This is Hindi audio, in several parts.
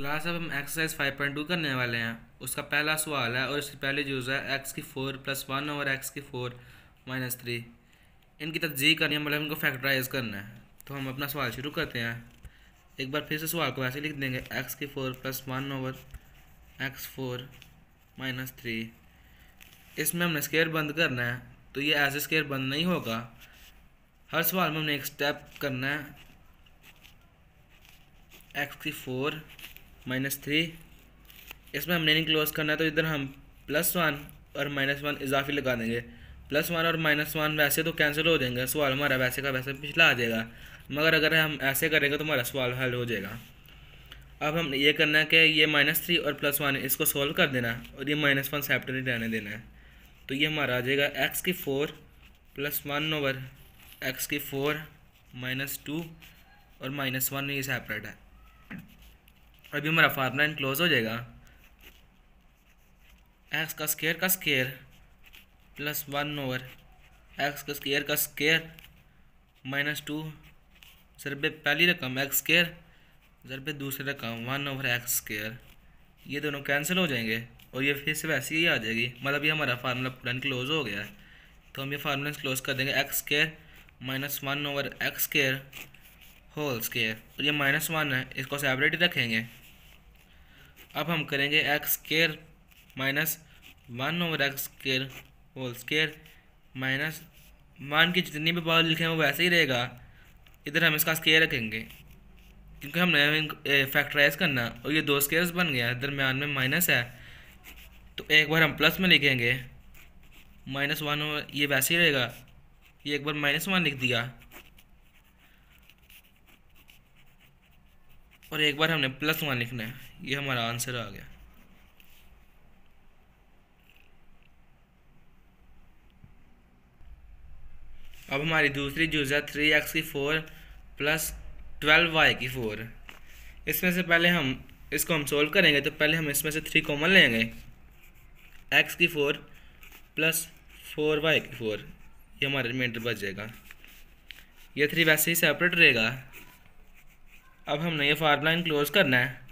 क्लास अब हम एक्सरसाइज फाइव पॉइंट टू करने वाले हैं उसका पहला सवाल है और इससे पहले यूज़ है एक्स की फोर प्लस वन और एक्स की फोर माइनस थ्री इनकी तकजीह करनी है मतलब इनको फैक्टराइज करना है तो हम अपना सवाल शुरू करते हैं एक बार फिर से सवाल को ऐसे लिख देंगे एक्स की four plus one over X four minus three इसमें हमने स्केयर बंद करना है तो ये ऐसे स्केयर बंद नहीं होगा हर सवाल में हमने एक स्टेप करना है एक्स की फोर माइनस थ्री इसमें हमने नहीं क्लोज करना है तो इधर हम प्लस वन और माइनस वन इजाफी लगा देंगे प्लस वन और माइनस वन वैसे तो कैंसिल हो जाएंगे सवाल हमारा वैसे का वैसे पिछला आ जाएगा मगर अगर हम ऐसे करेंगे तो हमारा सवाल हल हो जाएगा अब हम ये करना है कि ये माइनस थ्री और प्लस वन इसको सॉल्व कर देना है और ये माइनस वन ही रहने देना है तो ये हमारा आ जाएगा एक्स की four plus one over X की फोर माइनस टू और माइनस वन ये सेपरेट है और हमारा फार्मूला इनक्लोज क्लोज हो जाएगा एक्स का स्केयर का square plus one over X का स्केयर का स्केयर माइनस टू ज़रबे पहली रकम एक्स स्केयर ज़रबे दूसरी रकम वन ओवर एक्स स्केयर ये दोनों कैंसिल हो जाएंगे और ये फिर से वैसे ही आ जाएगी मतलब ये हमारा फार्मूला पूरा क्लोज हो गया है तो हम ये फार्मूला क्लोज कर देंगे X square minus one over X square whole square और ये माइनस वन है इसको सेपरेट ही रखेंगे अब हम करेंगे X square minus one over X square whole square minus one की जितनी भी पावर लिखे हैं वो वैसे ही रहेगा इधर हम इसका स्केयर रखेंगे क्योंकि हमने फैक्टराइज करना और ये दो स्केयर्स बन गया दरमियान में माइनस है तो एक बार हम प्लस में लिखेंगे माइनस वन ये वैसे ही रहेगा ये एक बार माइनस वन लिख दिया और एक बार हमने प्लस वन लिखना है ये हमारा आंसर आ गया अब हमारी दूसरी जूज है थ्री एक्स की फोर प्लस ट्वेल्व वाई की फोर इसमें से पहले हम इसको हम सोल्व करेंगे तो पहले हम इसमें से थ्री कॉमन लेंगे एक्स की फोर प्लस फोर वाई की फोर ये हमारा रिमाइंडर बच जाएगा ये थ्री वैसे ही सेपरेट रहेगा अब हमने ये फार्मूला इनक्लोज करना है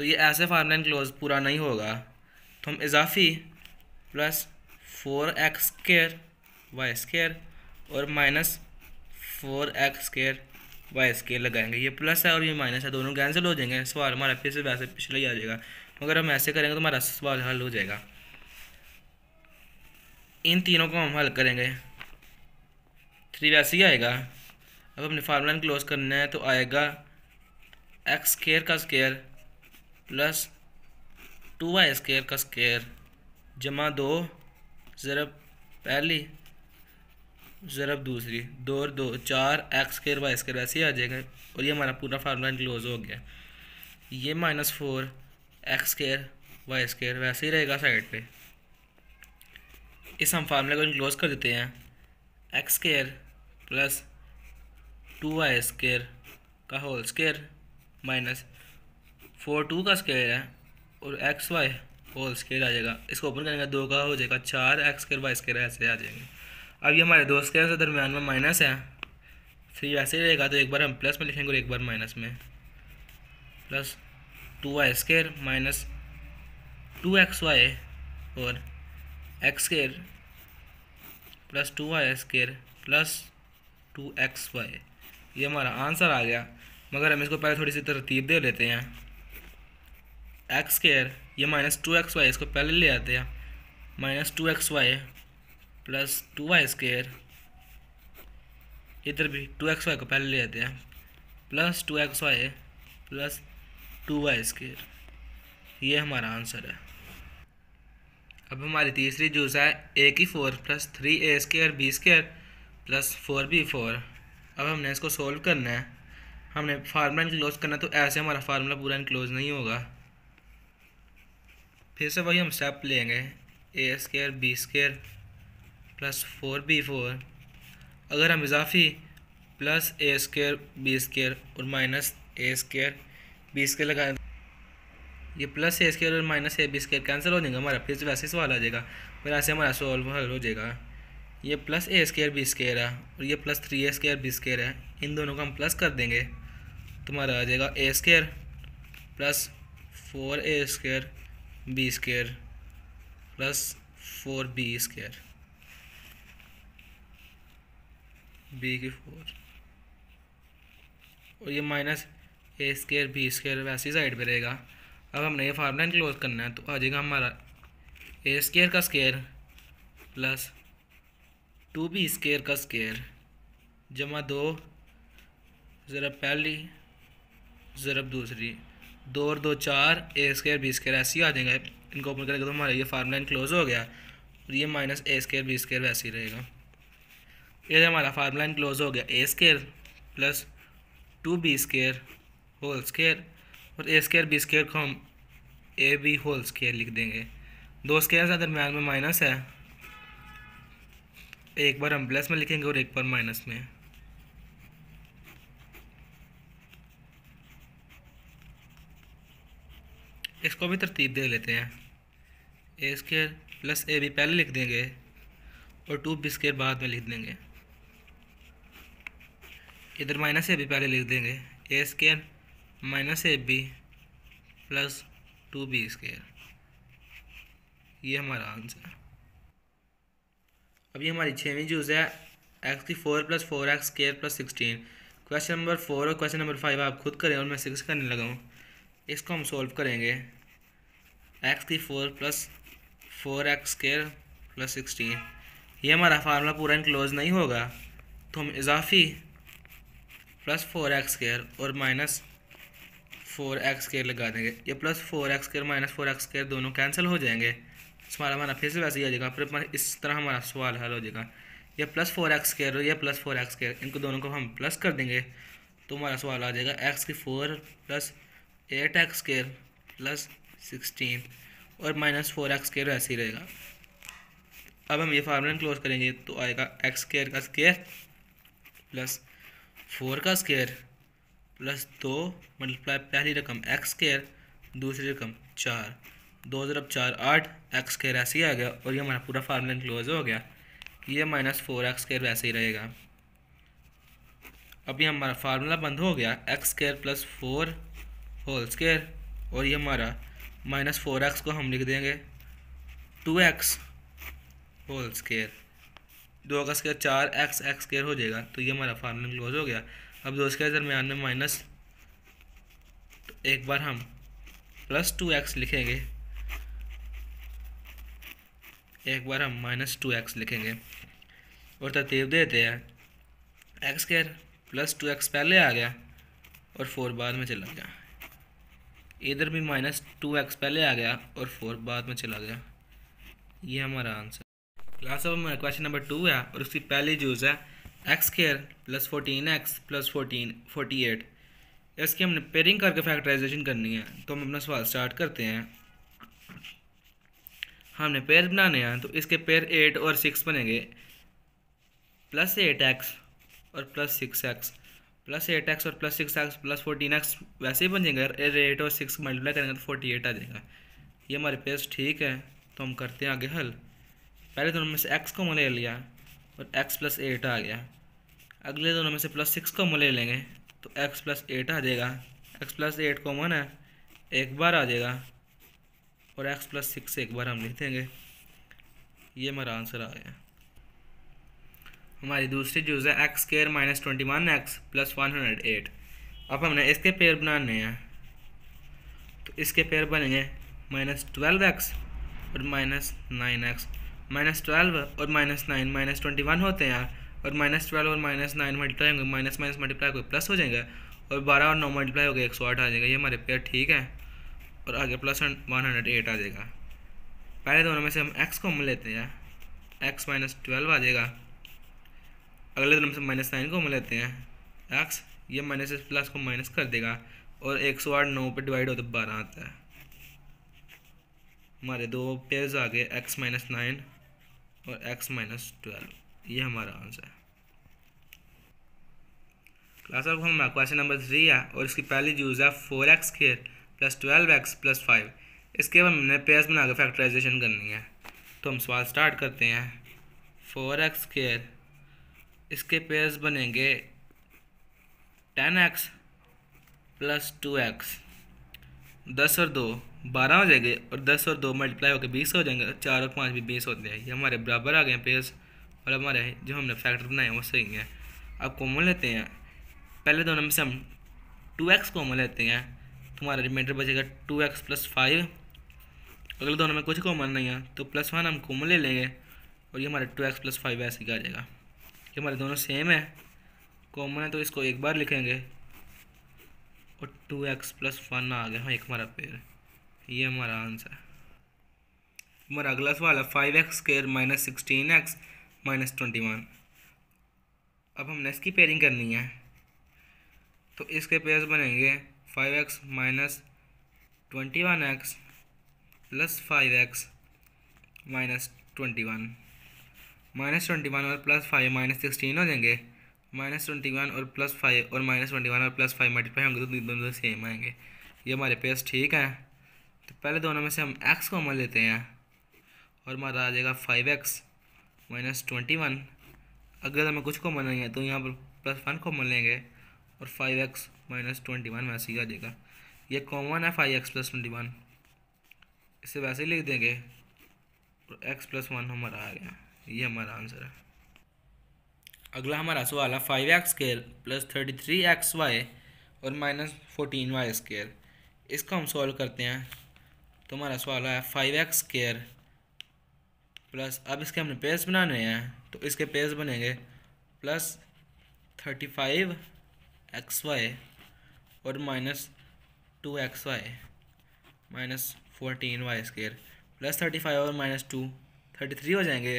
तो ये ऐसे फार्मलाइन क्लोज पूरा नहीं होगा तो हम इजाफी plus four X square Y square और minus four X square Y square लगाएंगे ये प्लस है और ये माइनस है दोनों कैंसिल हो जाएंगे सवाल हमारा फिर से वैसे पिछले ही आ जाएगा मगर हम ऐसे करेंगे तो हमारा सवाल हल हो जाएगा इन तीनों को हम हल करेंगे थ्री वैसे ही आएगा अब हमने फार्मूला क्लोज करना है तो आएगा एक्स स्केयर का square plus two Y square का स्केयर जमा दो ज़रब पहली ज़रब दूसरी दो और दो चार एक्स स्केयर वाई स्केयर वैसे ही आ जाएगा और ये हमारा पूरा फार्मूला क्लोज हो गया ये minus four X square Y square वैसे ही रहेगा साइड पे इस हम फार्मूले को क्लोज कर देते हैं X square plus two Y square का whole square minus four two का स्केयर है और एक्स वाई होल स्केयर आ जाएगा इसको ओपन करेंगे दो का हो जाएगा चार एक्स स्केयर वाई स्केयर ऐसे आ जाएंगे अब ये हमारे दो स्केयर के दरमियान में माइनस है थ्री वैसे ही रहेगा तो एक बार हम प्लस में लिखेंगे और एक बार माइनस में plus two Y square minus two X Y और X square plus two Y square plus two X Y ये हमारा आंसर आ गया मगर हम इसको पहले थोड़ी सी तरतीब दे लेते हैं एक्स स्केयर ये माइनस टू एक्स वाई इसको पहले ले आते हैं minus two X Y plus two Y square इधर भी टू एक्स वाई को पहले ले आते हैं plus two X Y plus two Y square ये हमारा आंसर है अब हमारी तीसरी जूस है ए की four plus three A square B square plus four B four अब हमने इसको सोल्व करना है हमने फार्मूला इनक्लोज करना है तो ऐसे हमारा फार्मूला पूरा इनक्लोज नहीं होगा फिर से वही हम स्टेप लेंगे A square B square plus four B four अगर हम इजाफी plus A square B square और minus A square B square लगाए ये प्लस ए स्केयर और minus A B square cancel हो जाएगा हमारा फिर से वैसे सवाल आ जाएगा फिर ऐसे हमारा सॉल्व हल हो जाएगा ये plus A square B square है और ये plus three A square B square है इन दोनों को हम प्लस कर देंगे तुम्हारा आ जाएगा A square plus four A square B square plus four B square B की फोर और ये minus A square B square वैसी साइड पे रहेगा अब हमने ये फार्मूला इनक्लोज करना है तो आ जाएगा हमारा ए स्केयर का square plus two B square का स्केयर जमा दो ज़रब पहली ज़रब दूसरी दो और दो चार ए स्केयर बी स्केयर ऐसे ही आ जाएगा इनको ओपन करेंगे तो हमारा ये फार्मूला इनक्लोज हो गया और ये minus A square B square वैसे ही रहेगा ये हमारा फार्मूला इनक्लोज हो गया A square plus two B square whole square और ए स्केयर बी स्केयर को हम ए बी होल स्केयर लिख देंगे दो स्केयर से दरम्यान में माइनस है एक बार हम प्लस में लिखेंगे और एक बार माइनस में इसको भी तरतीब दे लेते हैं ए स्केयर प्लस ए भी पहले लिख देंगे और टू बी स्केयर बाद में लिख देंगे इधर माइनस ए भी पहले लिख देंगे A square minus A B plus two B square ये हमारा आंसर है अभी हमारी छवीं जूज है एक्स की four plus four X square plus sixteen question number four और क्वेश्चन नंबर फाइव आप खुद करें और मैं सिक्स करने लगा हूँ इसको हम सॉल्व करेंगे एक्स की four plus four X square plus sixteen ये हमारा फार्मूला पूरा इनक्लोज नहीं होगा तो हम इजाफी प्लस फोर एक्स स्केयर और माइनस फोर एक्स स्केयर लगा देंगे ये plus four X square minus four X square दोनों कैंसिल हो जाएंगे सवाल हमारा फिर से वैसे ही आ जाएगा फिर इस तरह हमारा सवाल हल हो जाएगा ये प्लस फोर एक्स स्केयर और ये प्लस फोर एक्स स्केयर इनको दोनों को हम प्लस कर देंगे तो हमारा सवाल आ जाएगा एक्स की four plus eight X square plus sixteen और माइनस फोर एक्स स्केयर ऐसे ही रहेगा अब हम ये फार्मूला क्लोज करेंगे तो आएगा एक्स स्केयर का स्केयर प्लस फोर का स्केयर प्लस दो मल्टीप्लाई पहली रकम एक्स स्केयर दूसरी रकम चार दो ज़रब चार आठ एक्स स्केयर ऐसे ही आ गया और ये हमारा पूरा फार्मूला क्लोज हो गया ये माइनस फोर एक्स स्केयर वैसे ही रहेगा अभी हमारा फार्मूला बंद हो गया X square plus four whole square और ये हमारा माइनस फोर एक्स को हम लिख देंगे टू एक्स होल स्केयर दो का स्केयर चार एक्स एक्स स्केयर हो जाएगा तो ये हमारा फार्मूला क्लोज हो गया अब दो स्केयर दरमियान में माइनस तो एक बार हम प्लस टू एक्स लिखेंगे एक बार हम माइनस टू एक्स लिखेंगे और तरतीब देते हैं X square plus two X पहले आ गया और फोर बाद में चला गया इधर भी माइनस टू एक्स पहले आ गया और फोर बाद में चला गया ये हमारा आंसर क्लास अब हमारा क्वेश्चन नंबर टू है और उसकी पहली जूस है X care plus fourteen X plus fourteen forty eight इसकी हमने पेयरिंग करके फैक्टराइजेशन करनी है तो हम अपना सवाल स्टार्ट करते हैं हमने पेयर बनाने हैं तो इसके पेयर एट और सिक्स बनेंगे प्लस एट एक्स और plus six X plus eight X और plus six X plus fourteen X वैसे ही बन जाएंगे अगर एट और सिक्स मल्टीप्लाई करेंगे तो फोर्टी एट आ जाएगा ये हमारे पेज ठीक है तो हम करते हैं आगे हल पहले दोनों में से एक्स को ले लिया और एक्स प्लस एट आ गया अगले दोनों में से प्लस सिक्स को ले लेंगे तो एक्स प्लस एट आ जाएगा एक्स प्लस एट कॉमन है एक बार आ जाएगा और एक्स प्लस सिक्स एक बार हम लिख देंगे ये हमारा आंसर आ गया हमारी दूसरी चीज़ है X care minus twenty one X plus one hundred eight अब हमने इसके पेयर बनाने हैं तो इसके पेयर बनेंगे माइनस ट्वेल्व एक्स और minus nine X minus twelve और minus nine minus twenty one होते हैं और माइनस ट्वेल्व और माइनस नाइन मल्टीप्लाई होंगे माइनस माइनस मल्टीप्लाई होकर प्लस हो जाएंगे और बारह और नौ मल्टीप्लाई हो गए एक सौ आठ आ जाएगा ये हमारे पेयर ठीक है और आगे प्लस वन हंड्रेड एट आ जाएगा पहले दोनों में से हम एक्स कॉमन लेते हैं एक्स माइनस ट्वेल्व आ जाएगा अगले दिन से माइनस नाइन को हम लेते हैं एक्स ये माइनस इस प्लस को माइनस कर देगा और एक सौ आठ नौ पर डिवाइड होता है बारह आता है हमारे दो पेयर्स आ गए एक्स माइनस नाइन और एक्स माइनस ट्वेल्व ये हमारा आंसर है क्लास ऑफ हम क्वेश्चन नंबर थ्री है और इसकी पहली यूज़ है four X care plus twelve X plus five इसके बाद हमने पेयर्स बनाकर फैक्टराइजेशन करनी है तो हम सवाल स्टार्ट करते हैं फोर एक्स केयर इसके पेयर्स बनेंगे ten X plus two X दस और दो बारह हो जाएंगे और दस और दो मल्टीप्लाई होकर बीस हो जाएंगे और चार और पाँच भी बीस होते हैं ये हमारे बराबर आ गए हैं पेयर्स और हमारे जो हमने फैक्टर बनाए वो सही हैं अब कॉमन लेते हैं पहले दोनों में से हम टू एक्स कॉमन लेते हैं तो हमारा रिमाइंडर बचेगा टू एक्स प्लस फाइव अगले दोनों में कुछ कॉमन नहीं है तो प्लस वन हम कॉमन ले लेंगे और ये हमारा टू एक्स प्लस फाइव ऐसे ही आ जाएगा हमारे दोनों सेम है कॉमन है तो इसको एक बार लिखेंगे और टू एक्स प्लस वन आ गया हाँ एक हमारा पेयर ये हमारा आंसर हमारा अगला सवाल है five X square minus sixteen X minus twenty one अब हमने इसकी पेयरिंग करनी है तो इसके पेयर्स बनेंगे five X minus twenty one X plus five X minus twenty one minus twenty one और प्लस फाइव माइनस सिक्सटीन हो जाएंगे माइनस ट्वेंटी वन और प्लस फाइव और माइनस ट्वेंटी वन और प्लस फाइव मल्टीप्लाई होंगे तो दोनों सेम आएंगे ये हमारे पेस ठीक है तो पहले दोनों में से हम एक्स को कॉमन लेते हैं और हमारा आ जाएगा five X minus twenty one अगर हमें कुछ कॉमन नहीं है तो यहाँ पर प्लस वन को कॉमन लेंगे और five X minus twenty one वैसे ही आ जाएगा ये कॉमन है five X plus twenty one इसे वैसे ही लिख देंगे और एक्स प्लस वन हमारा आ गया ये हमारा आंसर है अगला हमारा सवाल है five X square plus thirty three X Y और माइनस फोर्टीन वाई स्केयर इसका हम सॉल्व करते हैं तो हमारा सवाल है फाइव एक्स स्केयर प्लस अब इसके हमने पेज बनाने हैं तो इसके पेज बनेंगे plus thirty five X Y और minus two X Y minus fourteen Y square plus thirty five और माइनस टू थर्टी थ्री हो जाएंगे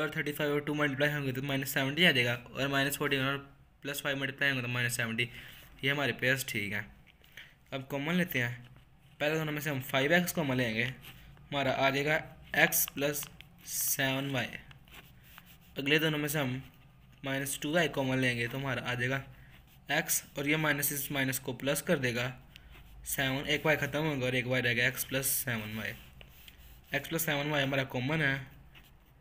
और थर्टी फाइव और टू मल्टीप्लाई होंगे तो माइनस सेवेंटी आ जाएगा और माइनस फोर्टीन और प्लस फाइव मल्टीप्लाई होंगे तो माइनस सेवेंटी ये हमारे पेयर्स ठीक हैं अब कॉमन लेते हैं पहले दोनों में से हम फाइव एक्स कॉमन लेंगे हमारा आ जाएगा एक्स प्लस सेवन वाई अगले दोनों में से हम माइनस टू वाई कॉमन लेंगे तो हमारा आ जाएगा एक्स और ये माइनस इस माइनस को प्लस कर देगा सेवन एक वाई ख़त्म होगा और एक वाई रहेगा X plus seven Y X plus seven Y हमारा कॉमन है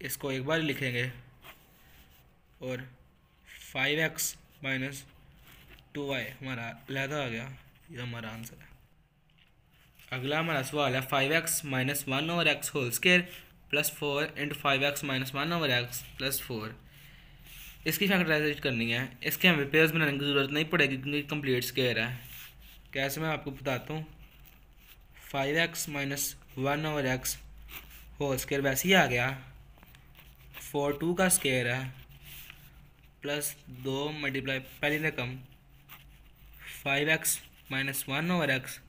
इसको एक बार लिखेंगे और five X minus two Y हमारा लहदा आ गया ये हमारा आंसर है अगला हमारा सवाल है five X minus one over X whole square plus four into five X minus one over X plus four इसकी फैक्टराइजेशन करनी है इसके हमें पेयर्स बनाने की ज़रूरत नहीं पड़ेगी क्योंकि कंप्लीट स्केयर है कैसे मैं आपको बताता हूँ five X minus one over X whole square वैसे ही आ गया फोर टू का स्केयर है प्लस दो मल्टीप्लाई पहली रकम फाइव एक्स माइनस वन और एक्स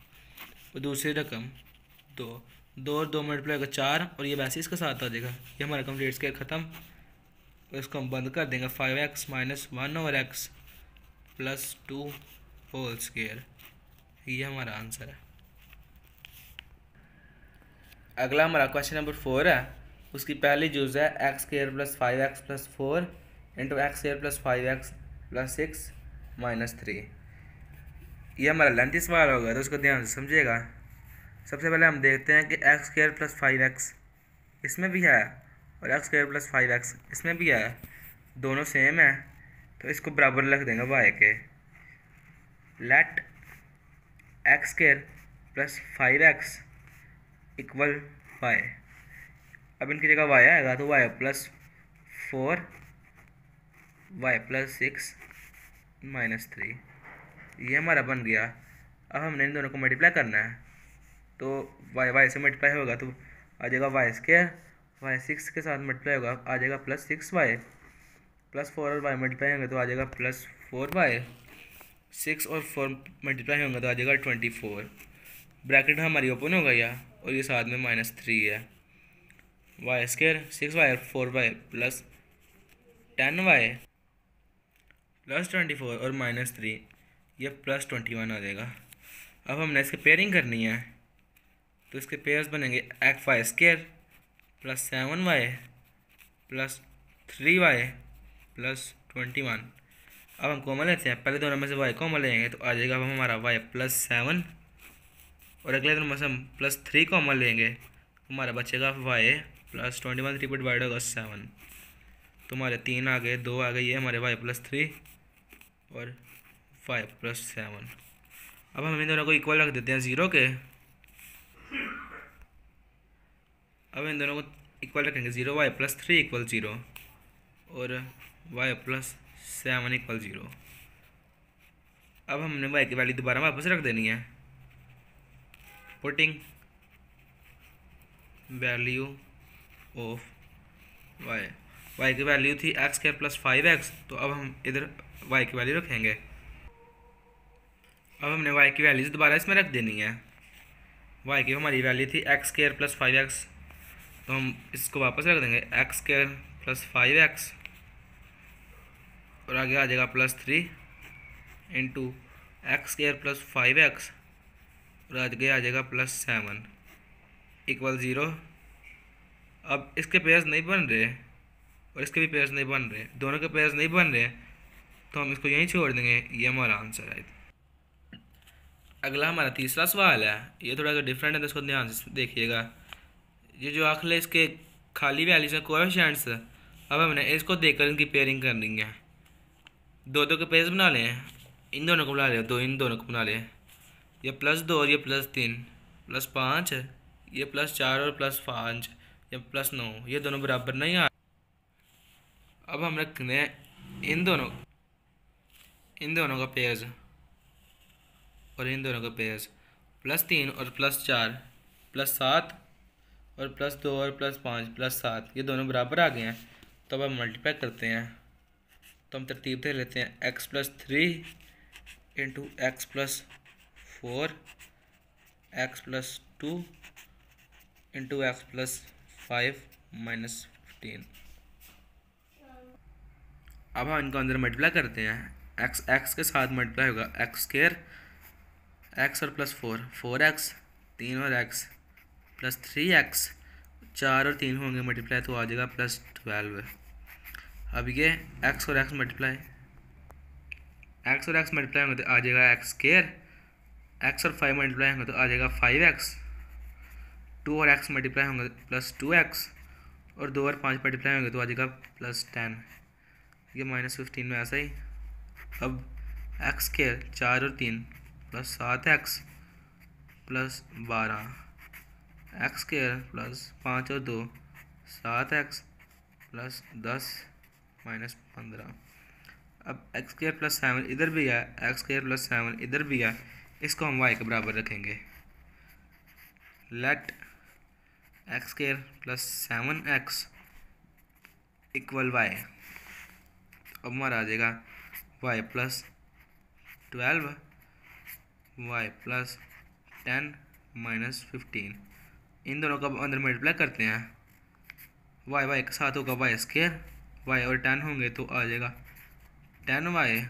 और दूसरी रकम दो तो दो और दो मल्टीप्लाई होगा चार और ये वैसे इसके साथ आ जाएगा ये हमारा कंप्लीट स्केयर ख़त्म इसको हम बंद कर देंगे फाइव एक्स माइनस वन और X plus two whole square ये हमारा आंसर है अगला हमारा क्वेश्चन नंबर फोर है उसकी पहली जूस है X care plus five X plus four into X care plus five X plus six minus three ये हमारा लेंथी सवाल होगा तो उसको ध्यान से समझिएगा सबसे पहले हम देखते हैं कि X care plus five X इसमें भी है और X care plus five X इसमें भी है दोनों सेम है तो इसको बराबर रख देंगे वाई के let X care plus five X equal Y अब इनकी जगह वाई आएगा तो Y plus four Y plus six minus three ये हमारा बन गया अब हमने इन दोनों को मल्टीप्लाई करना है तो वाई वाई से मल्टीप्लाई होगा तो आ जाएगा वाई स्केयर वाई सिक्स के साथ मल्टीप्लाई होगा आ जाएगा plus six Y plus four और वाई मल्टीप्लाई होंगे तो आ जाएगा प्लस फोर वाई सिक्स और फोर मल्टीप्लाई होंगे तो आ जाएगा ट्वेंटी फोर ब्रैकेट हमारी ओपन हो गया और ये साथ में माइनस थ्री है Y square six Y four Y plus ten Y plus twenty four और माइनस थ्री ये प्लस ट्वेंटी वन आ जाएगा अब हमने इसके पेयरिंग करनी है तो इसके पेयर्स बनेंगे X Y square plus seven Y plus three Y plus twenty one अब हम कॉमन लेते हैं पहले दोनों में से वाई कॉमन लेंगे तो आ जाएगा अब हमारा वाई प्लस सेवन और अगले दोनों में से हम प्लस थ्री कॉमन लेंगे हमारा बचेगा Y plus twenty one three पर डिवाइड होगा सेवन तुम्हारे तीन आ गए दो आ गए ये हमारे वाई प्लस थ्री और फाइव प्लस सेवन अब हम इन दोनों को इक्वल रख देते हैं ज़ीरो के अब इन दोनों को इक्वल रखेंगे zero Y plus three equal zero और Y plus seven equal zero अब हमने वाई की वैल्यू दोबारा वापस रख देनी है putting value of Y Y की वैल्यू थी X square plus five X तो अब हम इधर वाई की वैल्यू रखेंगे अब हमने वाई की वैल्यूज दोबारा इसमें रख देनी है वाई की हमारी वैल्यू थी X square plus five X तो हम इसको वापस रख देंगे X square plus five X और आगे आ जाएगा plus three into X square plus five X और आगे आ जाएगा प्लस सेवन इक्वल ज़ीरो अब इसके पेयर्स नहीं बन रहे और इसके भी पेयर्स नहीं बन रहे दोनों के पेयर्स नहीं बन रहे तो हम इसको यहीं छोड़ देंगे ये हमारा आंसर है अगला हमारा तीसरा सवाल है ये थोड़ा सा डिफरेंट है तो इसको ध्यान से देखिएगा ये जो आखिर इसके खाली वैल्यूज है कोशेंट्स अब हमने इसको देखकर इनकी पेयरिंग करनी है दो दो के पेयर्स बना लें इन दोनों को बना लें दो इन दोनों को बना लें यह प्लस दो और ये प्लस तीन प्लस पाँच ये प्लस चार और प्लस पाँच या प्लस नौ ये दोनों बराबर नहीं आ अब हम रख दें इन दोनों इन दोनों का पेयर्स और इन दोनों का पेयर्स प्लस तीन और प्लस चार प्लस सात और प्लस दो और प्लस पाँच प्लस सात ये दोनों बराबर आ गए हैं तो अब हम मल्टीप्लाई करते हैं तो हम तरतीब दे लेते हैं X plus three into X plus four X plus two into X plus five minus fifteen अब हम इनको अंदर मल्टीप्लाई करते हैं एक्स एक्स के साथ मल्टीप्लाई होगा एक्स स्केयर एक्स और प्लस फोर फोर एक्स तीन और एक्स प्लस थ्री एक्स चार और तीन होंगे मल्टीप्लाई तो आ जाएगा प्लस ट्वेल्व अब ये एक्स और एक्स मल्टीप्लाई एक्स और एक्स मल्टीप्लाई होंगे तो आ जाएगा एक्स स्केयर एक्स और फाइव मल्टीप्लाई होंगे तो आ जाएगा फाइव एक्स टू और एक्स मल्टीप्लाई होंगे तो प्लस टू एक्स और दो और पाँच मल्टीप्लाई होंगे तो आ जाएगा प्लस टेन ये माइनस फिफ्टीन में ऐसा ही अब एक्स के चार और तीन प्लस सात एक्स प्लस बारह एक्स के प्लस पाँच और दो सात एक्स प्लस दस माइनस पंद्रह अब एक्स केयर प्लस सेवन इधर भी है एक्स केयर प्लस सेवन इधर भी है इसको हम वाई के बराबर रखेंगे let X square plus seven X equal Y अब हमारा आ जाएगा Y plus twelve Y plus ten minus fifteen इन दोनों का अंदर मल्टीप्लाई करते हैं वाई वाई के साथ होगा वाई स्केयर वाई और टेन होंगे तो आ जाएगा टेन वाई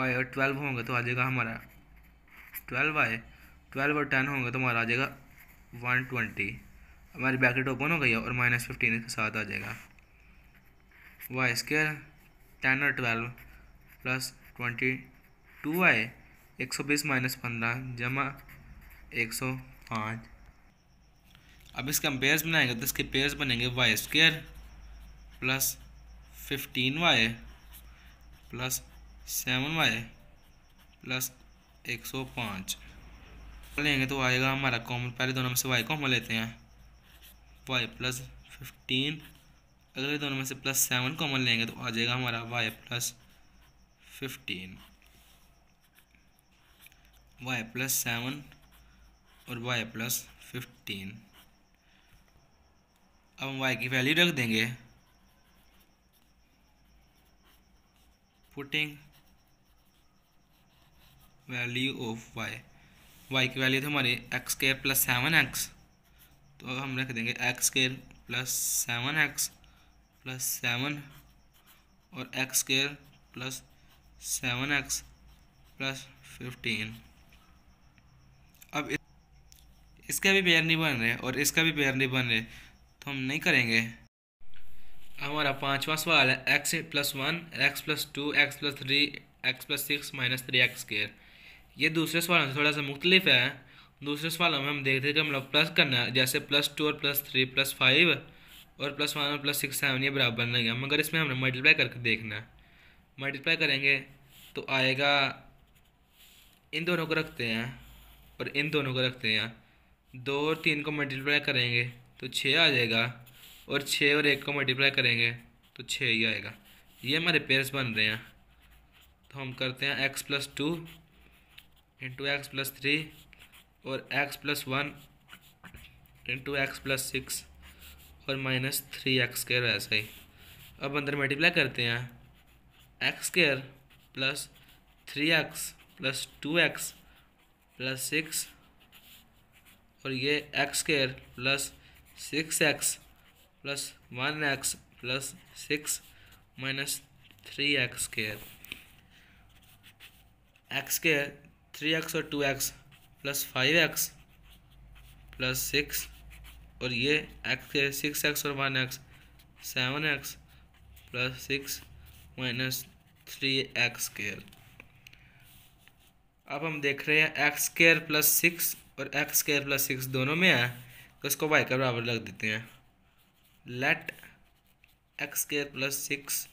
वाई और ट्वेल्व होंगे तो आ जाएगा हमारा ट्वेल्व वाई ट्वेल्व और टेन होंगे तो हमारा आ जाएगा वन ट्वेंटी हमारी ब्रैकेट ओपन हो गई है और माइनस फिफ्टीन इसके साथ आ जाएगा वाई स्केयर टेन और twelve plus twenty two Y एक सौ बीस माइनस पंद्रह जमा एक सौ पाँच अब इसके हम पेयर्स बनाएंगे तो इसके पेयर्स बनेंगे Y square plus fifteen Y plus seven Y plus एक सौ पाँच लेंगे तो आएगा हमारा कॉमन पहले दोनों में से वाई कॉमन लेते हैं वाई प्लस फिफ्टीन अगले दोनों में से प्लस सेवन कॉमन लेंगे तो आ जाएगा हमारा Y plus fifteen Y plus seven और वाई प्लस फिफ्टीन अब हम वाई की वैल्यू रख देंगे putting value of Y Y की वैल्यू थी हमारी एक्स के प्लस सेवन एक्स तो हम रख देंगे X square plus seven X plus seven और X square plus seven X plus fifteen अब इस, इसका भी पेयर नहीं बन रहे और इसका भी पेयर नहीं बन रहे तो हम नहीं करेंगे हमारा पांचवा सवाल है X plus one X plus two X plus three X plus six minus three X square ये दूसरे सवालों से थोड़ा सा मुख्तलिफ है दूसरे सवालों में हम देखते हैं कि हम लोग प्लस करना है जैसे प्लस टू और प्लस थ्री प्लस फाइव और प्लस वन और प्लस सिक्स सेवन ये बराबर नहीं है मगर इसमें हमें मल्टीप्लाई करके देखना है मल्टीप्लाई करेंगे तो आएगा इन दोनों को रखते हैं और इन दोनों को रखते हैं दो और तीन को मल्टीप्लाई करेंगे तो छः आ जाएगा और छः और एक को मल्टीप्लाई करेंगे तो छः ही आएगा ये हमारे पेयर्स बन रहे हैं तो हम करते हैं X plus two into X plus three और X plus one into X plus six और माइनस थ्री एक्स स्केयर ऐसा ही अब अंदर मल्टीप्लाई करते हैं X square plus three X plus two X plus six और ये X square plus six X plus one X plus six minus three X square X square three X और two X plus five X plus six और ये एक्स के सिक्स एक्स और one X seven X plus six minus three X square अब हम देख रहे हैं एक्स स्केयर प्लस सिक्स और एक्स स्केयर प्लस सिक्स दोनों में है तो इसको वाई का बराबर लग देते हैं let X square plus six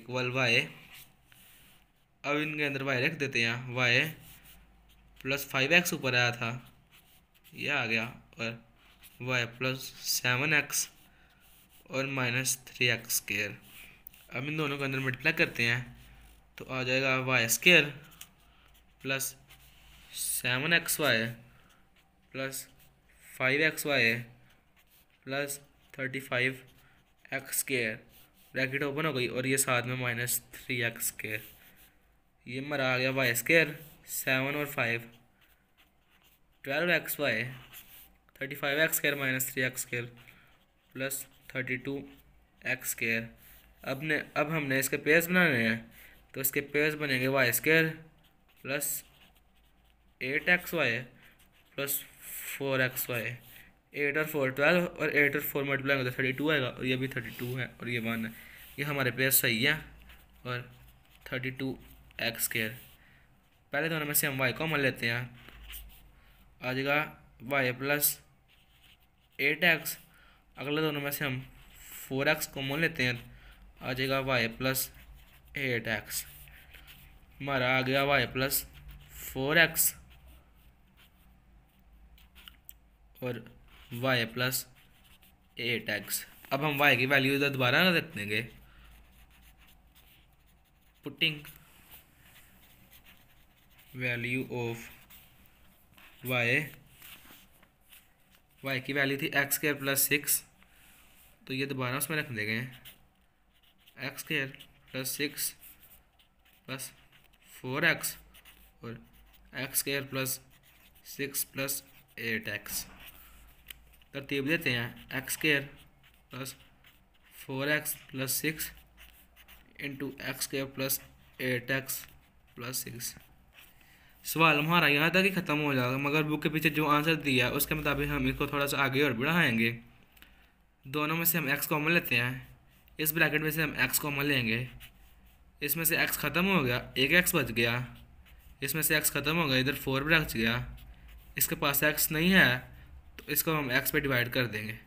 equal Y अब इनके अंदर वाई रख देते हैं वाई प्लस फाइव एक्स ऊपर आया था ये आ गया और वाई प्लस सेवन एक्स और माइनस थ्री एक्स स्केयर अब इन दोनों के अंदर मल्टीप्लाई करते हैं तो आ जाएगा Y square plus seven X Y plus five X Y plus thirty five X square bracket open हो गई और ये साथ में माइनस थ्री एक्स स्केयर ये मरा आ गया वाई स्केयर सेवन और five twelve X Y thirty five X square minus three X square plus thirty two X square अब ने अब हमने इसके पेयर्स बनाने हैं तो इसके पेयर्स बनेंगे Y square plus eight X Y plus four X Y eight और फोर ट्वेल्व और एट और फोर मल्टीप्लाई होता है थर्टी टू आएगा और ये भी थर्टी टू है और ये वन है ये हमारे पेयर सही है और थर्टी टू एक्स स्केयर पहले दोनों तो में से हम वाई कॉमन लेते हैं आ जाएगा वाई प्लस एट एक्स अगले दोनों में से हम फोर एक्स कॉमन लेते हैं आ जाएगा वाई प्लस एट एक्स हमारा आ गया वाई प्लस फोर एक्स और वाई प्लस एट एक्स अब हम वाई की वैल्यू इधर दोबारा ना रख देंगे putting value of Y Y की वैल्यू थी एक्स केयर प्लस सिक्स तो ये दोबारा उसमें रख देंगे X care plus six plus four X और X care plus six plus eight X तरतीब देते हैं X care plus four X plus six into X care plus eight X plus six सवाल हमारा यहाँ तक ही ख़त्म हो जाएगा मगर बुक के पीछे जो आंसर दिया है उसके मुताबिक हम इसको थोड़ा सा आगे और बढ़ाएंगे दोनों में से हम एक्स कॉमन लेते हैं इस ब्रैकेट में से हम एक्स कॉमन लेंगे इसमें से एक्स ख़त्म हो गया एक एक्स बच गया इसमें से एक्स ख़त्म हो गया इधर फोर बच गया इसके पास एक्स नहीं है तो इसको हम एक्स पे डिवाइड कर देंगे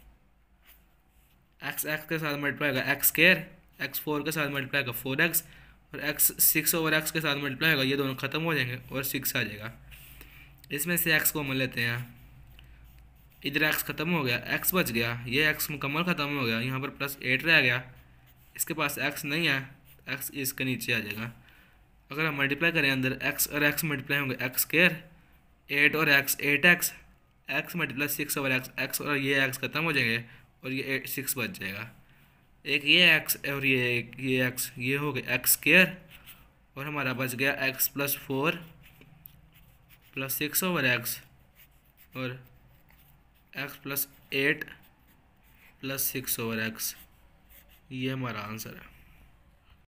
एक्स एक्स के साथ मल्टीप्लाई होगा एक्स केयर एक्स फोर के साथ मल्टीप्लाई होगा फोर एक्स और एक्स सिक्स ओवर एक्स के साथ मल्टीप्लाई होगा ये दोनों ख़त्म हो जाएंगे और सिक्स आ जाएगा इसमें से एक्स को लेते हैं इधर एक्स ख़त्म हो गया एक्स बच गया ये एक्स मुकम्मल ख़त्म हो गया यहाँ पर प्लस एट रह गया इसके पास एक्स नहीं है एक्स इसके नीचे आ जाएगा अगर हम मल्टीप्लाई करें अंदर एक्स और एक्स मल्टीप्लाई होंगे एक्स केयर एट और X eight X X multiply six over X x और ये एक्स ख़त्म हो जाएंगे और ये एट सिक्स बच जाएगा एक ये एक्स और ये एक ये एक्स ये हो गया एक्स स्केयर और हमारा बच गया X plus four plus six over X और X plus eight plus six over X ये हमारा आंसर है